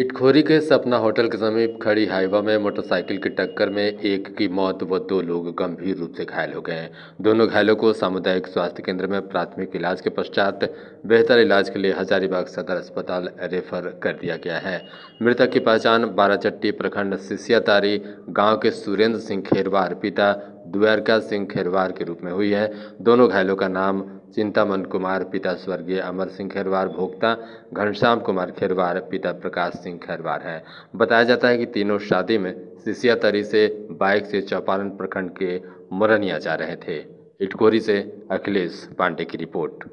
इटखोरी के सपना होटल के समीप खड़ी हाईवा में मोटरसाइकिल की टक्कर में एक की मौत व दो लोग गंभीर रूप से घायल हो गए हैं दोनों घायलों को सामुदायिक स्वास्थ्य केंद्र में प्राथमिक इलाज के पश्चात बेहतर इलाज के लिए हजारीबाग सदर अस्पताल रेफर कर दिया गया है मृतक की पहचान बाराचट्टी प्रखंड सिसियातारी गाँव के सुरेंद्र सिंह खेरवार पिता द्वारका सिंह खेरवार के रूप में हुई है दोनों घायलों का नाम चिंतामन कुमार पिता स्वर्गीय अमर सिंह खेरवार भोक्ता घनश्याम कुमार खेरवार पिता प्रकाश सिंह खेरवार हैं बताया जाता है कि तीनों शादी में सिसियातरी से बाइक से चौपारण प्रखंड के मुरनिया जा रहे थे इटकोरी से अखिलेश पांडे की रिपोर्ट